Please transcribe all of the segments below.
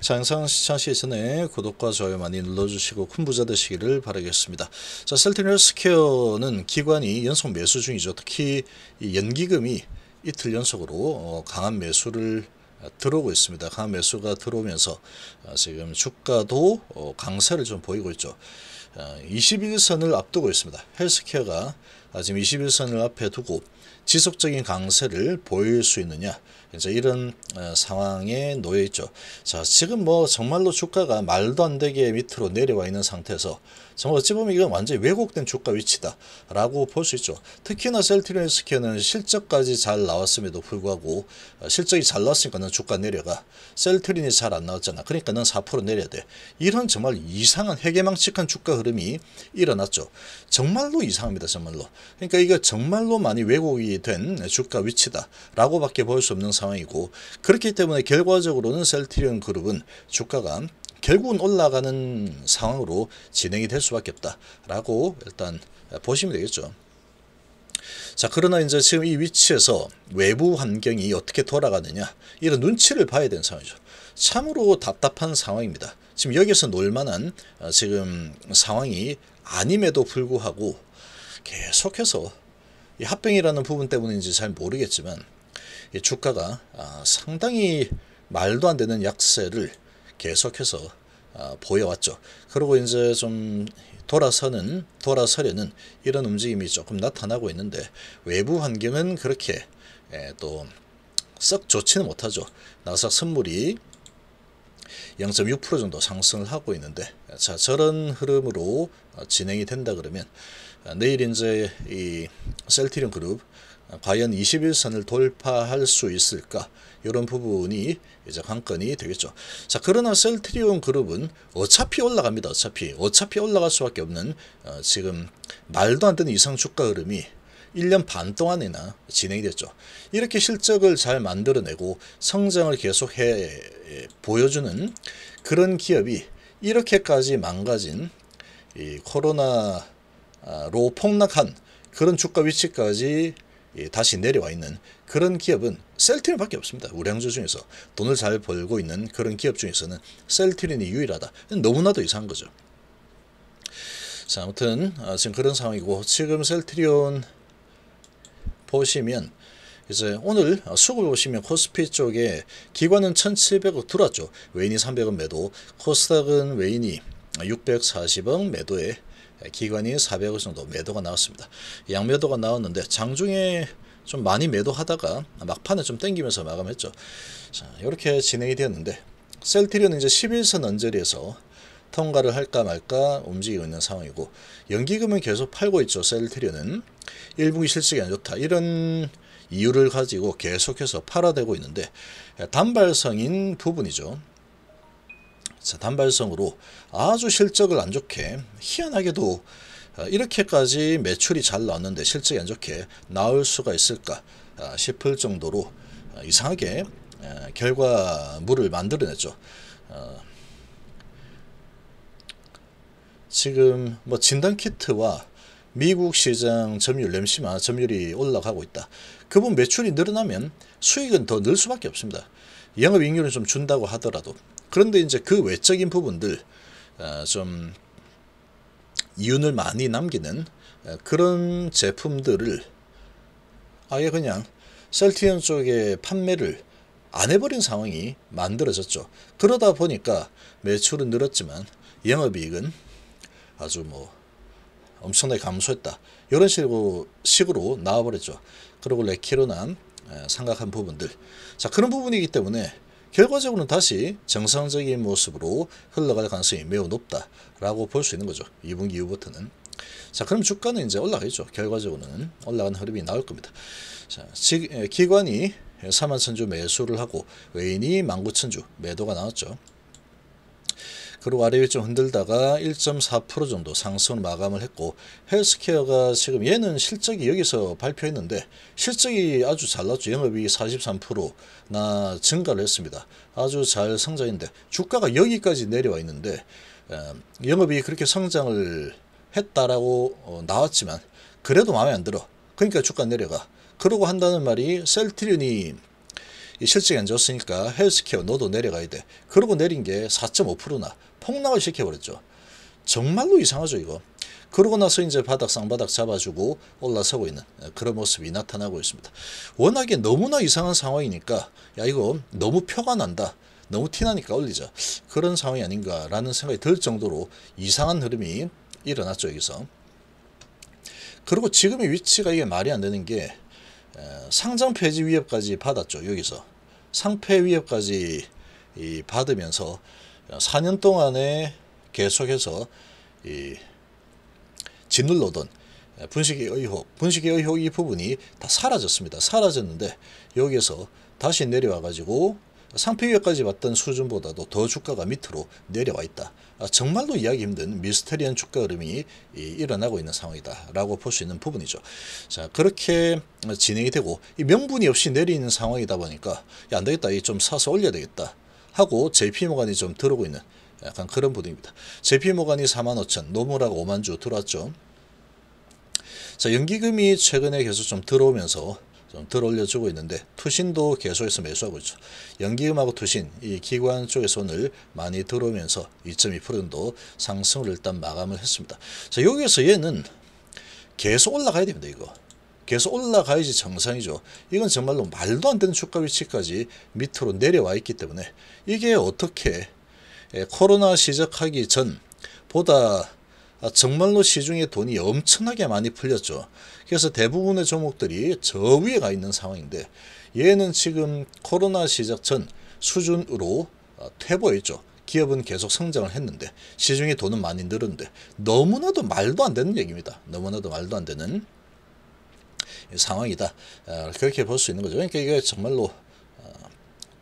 자, 영상 시청 시즌에 구독과 좋아요 많이 눌러주시고 큰 부자 되시기를 바라겠습니다. 자, 셀티리얼스 퀘어는 기관이 연속 매수 중이죠. 특히 이 연기금이 이틀 연속으로 어, 강한 매수를 아, 들어오고 있습니다. 강한 매수가 들어오면서 아, 지금 주가도 어, 강세를 좀 보이고 있죠. 21선을 아, 앞두고 있습니다. 헬스케어가 지금 21선을 앞에 두고 지속적인 강세를 보일 수 있느냐 이제 이런 어, 상황에 놓여 있죠. 자, 지금 뭐 정말로 주가가 말도 안 되게 밑으로 내려와 있는 상태에서 정말 어찌 보면 이건 완전히 왜곡된 주가 위치다라고 볼 수 있죠. 특히나 셀트리온스키어는 실적까지 잘 나왔음에도 불구하고 어, 실적이 잘 나왔으니까는 주가 내려가. 셀트린이 잘 안 나왔잖아. 그러니까는 4% 내려야 돼. 이런 정말 이상한 해계망측한 주가 흐름이 일어났죠. 정말로 이상합니다. 정말로. 그러니까 이거 정말로 많이 왜곡이 된 주가 위치다라고밖에 볼 수 없는 상황이고 그렇기 때문에 결과적으로는 셀트리온 그룹은 주가가 결국은 올라가는 상황으로 진행이 될 수밖에 없다라고 일단 보시면 되겠죠. 자 그러나 이제 지금 이 위치에서 외부 환경이 어떻게 돌아가느냐 이런 눈치를 봐야 되는 상황이죠. 참으로 답답한 상황입니다. 지금 여기서 놀만한 어, 지금 상황이 아님에도 불구하고 계속해서 이 합병이라는 부분 때문인지 잘 모르겠지만 이 주가가 아, 상당히 말도 안 되는 약세를 계속해서 아, 보여왔죠. 그리고 이제 좀 돌아서는 돌아서려는 이런 움직임이 조금 나타나고 있는데 외부 환경은 그렇게 예, 또썩 좋지는 못하죠. 나사 선물이 0.6% 정도 상승을 하고 있는데 예, 자 저런 흐름으로 어, 진행이 된다 그러면 아, 내일 이제 이 셀티리온 그룹 과연 21선을 돌파할 수 있을까? 이런 부분이 이제 관건이 되겠죠. 자, 그러나 셀트리온 그룹은 어차피 올라갑니다. 어차피. 어차피 올라갈 수밖에 없는 어, 지금 말도 안 되는 이상 주가 흐름이 1년 반 동안이나 진행이 됐죠. 이렇게 실적을 잘 만들어내고 성장을 계속해 예, 보여주는 그런 기업이 이렇게까지 망가진 이 코로나로 아, 폭락한 그런 주가 위치까지 예, 다시 내려와 있는 그런 기업은 셀트린밖에 없습니다. 우리 주 중에서 돈을 잘 벌고 있는 그런 기업 중에서는 셀트린이 유일하다. 너무나도 이상한 거죠. 자, 아무튼 아, 지금 그런 상황이고 지금 셀트리온 보시면 이제 오늘 수급 보시면 코스피 쪽에 기관은 1700억 들어왔죠. 외인이 300원 매도, 코스닥은 외인이 640억 매도에 기관이 400억 정도 매도가 나왔습니다. 양매도가 나왔는데 장중에 좀 많이 매도하다가 막판에 좀 땡기면서 마감했죠. 자, 이렇게 진행이 되었는데 셀트리온 이제 11선 언저리에서 통과를 할까 말까 움직이고 있는 상황이고 연기금은 계속 팔고 있죠. 셀트리온은 1분기 실적이 안 좋다. 이런 이유를 가지고 계속해서 팔아대고 있는데 단발성인 부분이죠. 단발성으로 아주 실적을 안 좋게 희한하게도 어, 이렇게까지 매출이 잘 나왔는데 실적이 안 좋게 나올 수가 있을까 아, 싶을 정도로 어, 이상하게 어, 결과물을 만들어냈죠. 지금 뭐 진단키트와 미국 시장 점유율 렘시마 점유율이 올라가고 있다. 그분 매출이 늘어나면 수익은 더 늘 수밖에 없습니다. 영업이익률은 좀 준다고 하더라도 그런데 이제 그 외적인 부분들 어, 좀 이윤을 많이 남기는 어, 그런 제품들을 아예 그냥 셀티언 쪽에 판매를 안 해버린 상황이 만들어졌죠. 그러다 보니까 매출은 늘었지만 영업이익은 아주 뭐 엄청나게 감소했다. 이런 식으로, 식으로 나와버렸죠. 그리고 레키로난 생각한 부분들. 자 그런 부분이기 때문에 결과적으로는 다시 정상적인 모습으로 흘러갈 가능성이 매우 높다라고 볼 수 있는 거죠. 2분기 이후부터는. 자, 그럼 주가는 이제 올라가겠죠. 결과적으로는 올라가는 흐름이 나올 겁니다. 자, 지, 기관이 4만 천주 매수를 하고 외인이 1만 9천주 매도가 나왔죠. 그리고 아래 위좀 흔들다가 1.4% 정도 상승 마감을 했고 헬스케어가 지금 얘는 실적이 여기서 발표했는데 실적이 아주 잘 났죠. 영업이 43%나 증가를 했습니다. 아주 잘 성장인데 주가가 여기까지 내려와 있는데 어, 영업이 그렇게 성장을 했다라고 어, 나왔지만 그래도 마음에 안 들어. 그러니까 주가 내려가. 그러고 한다는 말이 셀트리온이 실적이 안 좋으니까 헬스케어 너도 내려가야 돼. 그러고 내린 게 4.5%나 폭락을 시켜버렸죠. 정말로 이상하죠 이거. 그러고 나서 이제 바닥 쌍바닥 잡아주고 올라서고 있는 예, 그런 모습이 나타나고 있습니다. 워낙에 너무나 이상한 상황이니까 야 이거 너무 표가 난다. 너무 티나니까 올리자. 그런 상황이 아닌가라는 생각이 들 정도로 이상한 흐름이 일어났죠 여기서. 그리고 지금의 위치가 이게 말이 안 되는 게 상장 폐지 위협까지 받았죠 여기서. 상패 위협까지 받으면서 4년 동안에 계속해서 이 짓눌러던 분식의 의혹, 분식의 의혹 이 부분이 다 사라졌습니다. 사라졌는데 여기에서 다시 내려와 가지고 상피위까지 봤던 수준보다도 더 주가가 밑으로 내려와 있다. 아, 정말로 이야기 힘든 미스테리한 주가 흐름이 이, 일어나고 있는 상황이다라고 볼 수 있는 부분이죠. 자 그렇게 진행이 되고 이 명분이 없이 내리는 상황이다 보니까 야, 안 되겠다 이 좀 사서 올려야 되겠다 하고 JP모간이 좀 들어오고 있는 약간 그런 분위기입니다. JP모간이 4만 5천, 노무라가 5만 주 들어왔죠. 자, 연기금이 최근에 계속 좀 들어오면서 좀 들어올려주고 있는데 투신도 계속해서 매수하고 있죠. 연기음하고 투신 이 기관 쪽에서 오늘 많이 들어오면서 2.2% 정도 상승을 일단 마감을 했습니다. 자 여기에서 얘는 계속 올라가야 됩니다. 이거 계속 올라가야지 정상이죠. 이건 정말로 말도 안 되는 주가 위치까지 밑으로 내려와 있기 때문에 이게 어떻게 예, 코로나 시작하기 전보다 정말로 시중에 돈이 엄청나게 많이 풀렸죠. 그래서 대부분의 종목들이 저 위에 가 있는 상황인데 얘는 지금 코로나 시작 전 수준으로 어, 퇴보했죠. 기업은 계속 성장을 했는데 시중에 돈은 많이 늘었는데 너무나도 말도 안 되는 얘기입니다. 너무나도 말도 안 되는 상황이다. 어, 그렇게 볼 수 있는 거죠. 그러니까 이게 정말로 어,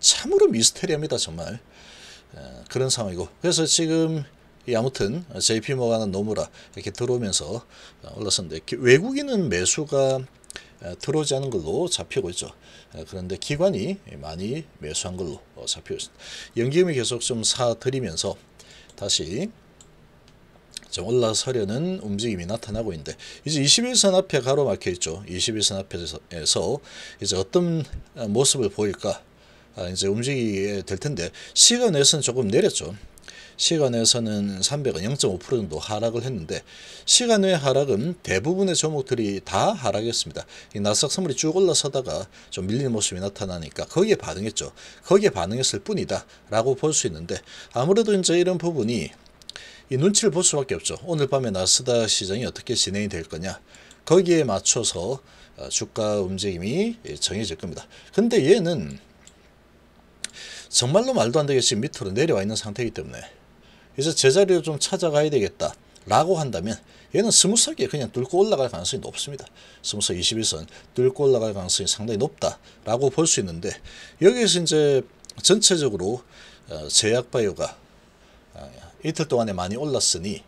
참으로 미스테리합니다. 정말 어, 그런 상황이고 그래서 지금 아무튼 JP 모가는 노무라 이렇게 들어오면서 올랐었는데 외국인은 매수가 들어오지 않은 걸로 잡히고 있죠. 그런데 기관이 많이 매수한 걸로 잡히고 있습니다. 연기음이 계속 좀 사들이면서 다시 올라서려는 움직임이 나타나고 있는데 이제 21선 앞에 가로막혀 있죠. 21선 앞에서 이제 어떤 모습을 보일까 아, 이제 움직이게 될 텐데 시간에서는 조금 내렸죠. 시간에서는 3 0 0원0.5% 정도 하락을 했는데 시간 외 하락은 대부분의 종목들이 다 하락했습니다. 이 나스닥 선물이 쭉 올라서다가 좀 밀리는 모습이 나타나니까 거기에 반응했죠. 거기에 반응했을 뿐이다 라고 볼 수 있는데 아무래도 이제 이런 부분이 이 눈치를 볼 수밖에 없죠. 오늘 밤에 나스닥 시장이 어떻게 진행이 될 거냐. 거기에 맞춰서 어, 주가 움직임이 예, 정해질 겁니다. 근데 얘는 정말로 말도 안 되게 지금 밑으로 내려와 있는 상태이기 때문에 이제 제자리를 좀 찾아가야 되겠다. 라고 한다면 얘는 스무스하게 그냥 뚫고 올라갈 가능성이 높습니다. 스무스 21선 뚫고 올라갈 가능성이 상당히 높다라고 볼 수 있는데 여기에서 이제 전체적으로 어, 제약바이오가 이틀 동안에 많이 올랐으니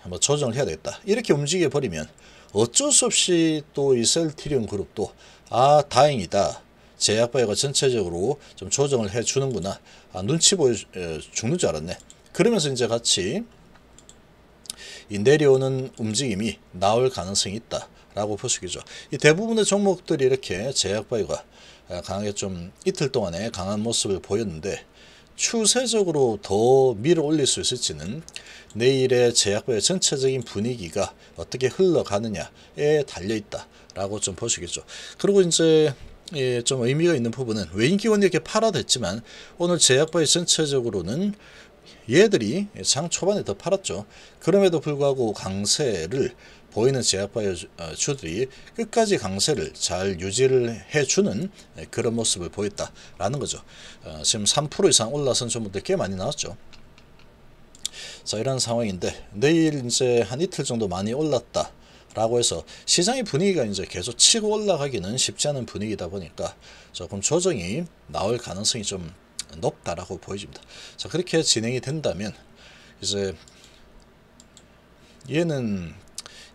한번 조정을 해야 되겠다. 이렇게 움직여 버리면 어쩔 수 없이 또 이 셀트리온 그룹도 아 다행이다. 제약바이가 전체적으로 좀 조정을 해주는구나. 아, 눈치 보여 죽는 줄 알았네. 그러면서 이제 같이 이 내려오는 움직임이 나올 가능성이 있다. 라고 표식이죠. 이 대부분의 종목들이 이렇게 제약바이가 강하게 좀 이틀 동안에 강한 모습을 보였는데 추세적으로 더 밀어 올릴 수 있을지는 내일의 제약의 부 전체적인 분위기가 어떻게 흘러가느냐에 달려있다 라고 좀 보시겠죠 그리고 이제 예, 좀 의미가 있는 부분은 외인기관이 이렇게 팔아댔지만 오늘 제약바의 전체적으로는 얘들이 장 초반에 더 팔았죠. 그럼에도 불구하고 강세를 보이는 제약바이주들이 어, 끝까지 강세를 잘 유지를 해주는 그런 모습을 보였다라는 거죠. 어, 지금 3% 이상 올라선 종목들 꽤 많이 나왔죠. 자 이런 상황인데 내일 이제 한 이틀 정도 많이 올랐다. 라고 해서 시장의 분위기가 이제 계속 치고 올라가기는 쉽지 않은 분위기다 보니까 조금 조정이 나올 가능성이 좀 높다라고 보여집니다. 자 그렇게 진행이 된다면 이제 얘는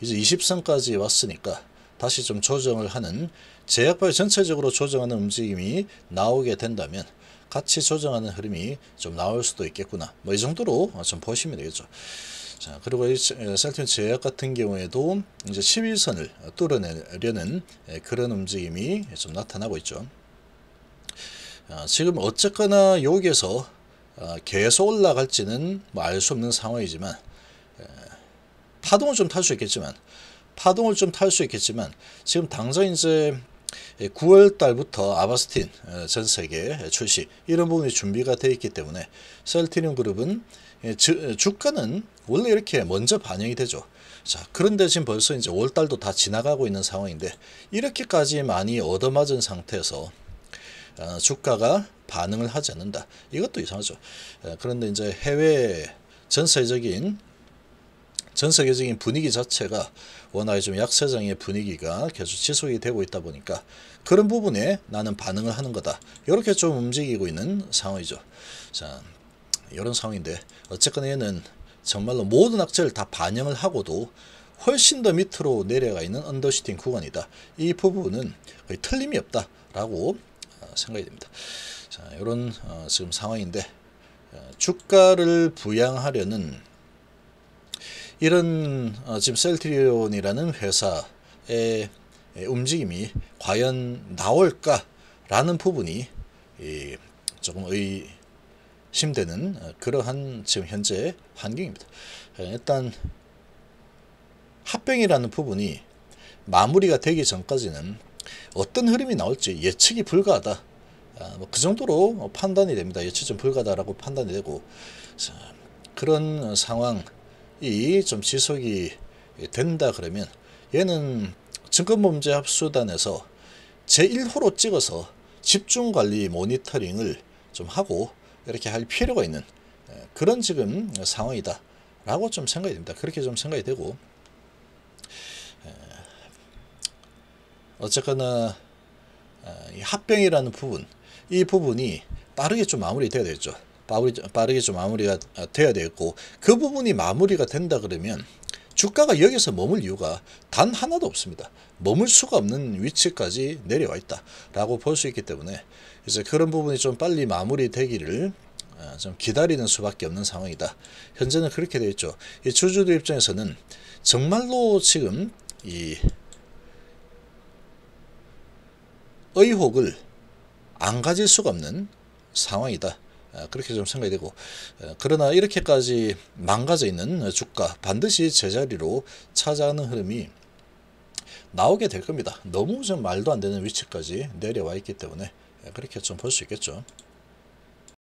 이제 20선까지 왔으니까 다시 좀 조정을 하는 제약발 전체적으로 조정하는 움직임이 나오게 된다면 같이 조정하는 흐름이 좀 나올 수도 있겠구나. 뭐 이 정도로 좀 보시면 되겠죠. 자, 그리고 이 셀틴 제약 같은 경우에도 이제 11선을 뚫어내려는 예, 그런 움직임이 좀 나타나고 있죠. 아, 지금 어쨌거나 여기에서 아, 계속 올라갈지는 뭐알수 없는 상황이지만 파동을 좀 탈 수 있겠지만 파동을 좀 탈 수 있겠지만 지금 당장 이제 9월 달부터 아바스틴 어, 전 세계 출시 이런 부분이 준비가 되어 있기 때문에 셀티늄 그룹은 예, 주가는 원래 이렇게 먼저 반영이 되죠. 자, 그런데 지금 벌써 이제 5월 달도 다 지나가고 있는 상황인데 이렇게까지 많이 얻어맞은 상태에서 어, 주가가 반응을 하지 않는다. 이것도 이상하죠. 어, 그런데 이제 해외 전세적인 전 세계적인 분위기 자체가 워낙에 좀 약세장의 분위기가 계속 지속이 되고 있다 보니까 그런 부분에 나는 반응을 하는 거다. 이렇게 좀 움직이고 있는 상황이죠. 자, 이런 상황인데 어쨌거나 얘는 정말로 모든 악재를 다 반영을 하고도 훨씬 더 밑으로 내려가 있는 언더시팅 구간이다. 이 부분은 거의 틀림이 없다라고 어, 생각이 됩니다. 자, 이런 어, 지금 상황인데 어, 주가를 부양하려는 이런 어, 지금 셀트리온이라는 회사의 움직임이 과연 나올까라는 부분이 이, 조금 의심되는 어, 그러한 지금 현재 환경입니다. 일단 합병이라는 부분이 마무리가 되기 전까지는 어떤 흐름이 나올지 예측이 불가하다. 아, 뭐 그 정도로 판단이 됩니다. 예측 좀 불가다라고 판단이 되고 그런 상황 이좀 지속이 된다 그러면 얘는 증권범죄 합수단에서 제1호로 찍어서 집중관리 모니터링을 좀 하고 이렇게 할 필요가 있는 그런 지금 상황이다 라고 좀 생각이 됩니다. 그렇게 좀 생각이 되고 어쨌거나 합병이라는 부분 이 부분이 빠르게 좀 마무리돼야 되겠죠. 빠르게 좀 마무리가 아, 돼야 되고 겠그 부분이 마무리가 된다 그러면 주가가 여기서 머물 이유가 단 하나도 없습니다. 머물 수가 없는 위치까지 내려와 있다라고 볼 수 있기 때문에 그래서 그런 부분이 좀 빨리 마무리되기를 아, 좀 기다리는 수밖에 없는 상황이다. 현재는 그렇게 되어 있죠. 이 주주들 입장에서는 정말로 지금 이 의혹을 안 가질 수가 없는 상황이다. 아, 그렇게 좀 생각이 되고 어, 그러나 이렇게까지 망가져 있는 주가 반드시 제자리로 찾아가는 흐름이 나오게 될 겁니다. 너무 좀 말도 안 되는 위치까지 내려와 있기 때문에 예, 그렇게 좀 볼 수 있겠죠.